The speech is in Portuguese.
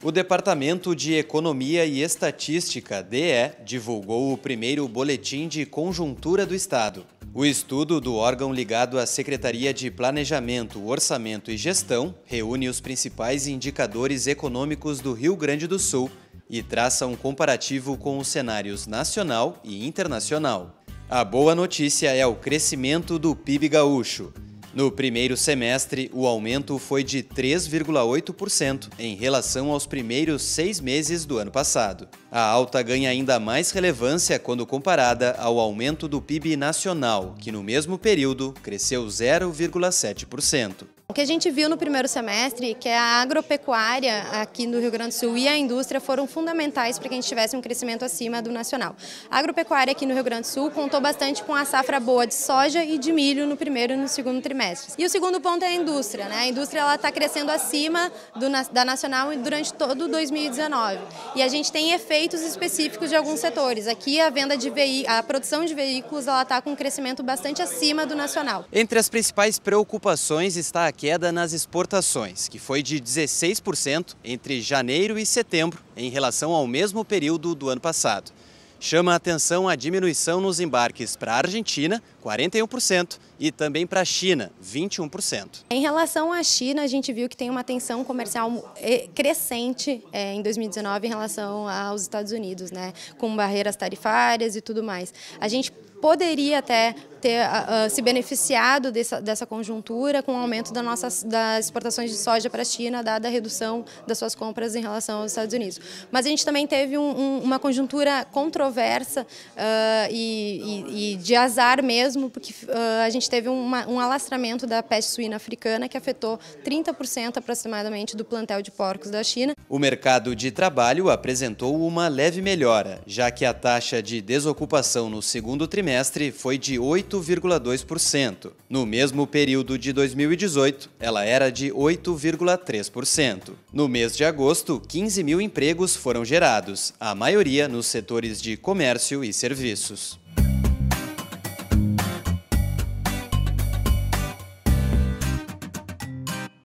O Departamento de Economia e Estatística, DE, divulgou o primeiro Boletim de Conjuntura do Estado. O estudo do órgão ligado à Secretaria de Planejamento, Orçamento e Gestão reúne os principais indicadores econômicos do Rio Grande do Sul e traça um comparativo com os cenários nacional e internacional. A boa notícia é o crescimento do PIB gaúcho. No primeiro semestre, o aumento foi de 3,8% em relação aos primeiros seis meses do ano passado. A alta ganha ainda mais relevância quando comparada ao aumento do PIB nacional, que no mesmo período cresceu 0,7%. O que a gente viu no primeiro semestre é que a agropecuária aqui no Rio Grande do Sul e a indústria foram fundamentais para que a gente tivesse um crescimento acima do nacional. A agropecuária aqui no Rio Grande do Sul contou bastante com a safra boa de soja e de milho no primeiro e no segundo trimestre. E o segundo ponto é a indústria. Né? A indústria está crescendo acima do, da nacional durante todo 2019. E a gente tem efeitos específicos de alguns setores. Aqui a venda de a produção de veículos está com um crescimento bastante acima do nacional. Entre as principais preocupações está a queda nas exportações, que foi de 16% entre janeiro e setembro em relação ao mesmo período do ano passado. Chama a atenção a diminuição nos embarques para a Argentina, 41%, e também para a China, 21%. Em relação à China, a gente viu que tem uma tensão comercial eh, crescente é, em 2019 em relação aos Estados Unidos, né? com barreiras tarifárias e tudo mais. A gente poderia até ter uh, se beneficiado dessa, dessa conjuntura com o aumento da nossa, das exportações de soja para a China, dada a redução das suas compras em relação aos Estados Unidos. Mas a gente também teve um, um, uma conjuntura controversa uh, e, e, e, de azar mesmo, porque uh, a gente teve uma, um alastramento da peste suína africana que afetou 30% aproximadamente do plantel de porcos da China. O mercado de trabalho apresentou uma leve melhora, já que a taxa de desocupação no segundo trimestre foi de 8 8,2%. No mesmo período de 2018, ela era de 8,3%. No mês de agosto, 15 mil empregos foram gerados, a maioria nos setores de comércio e serviços.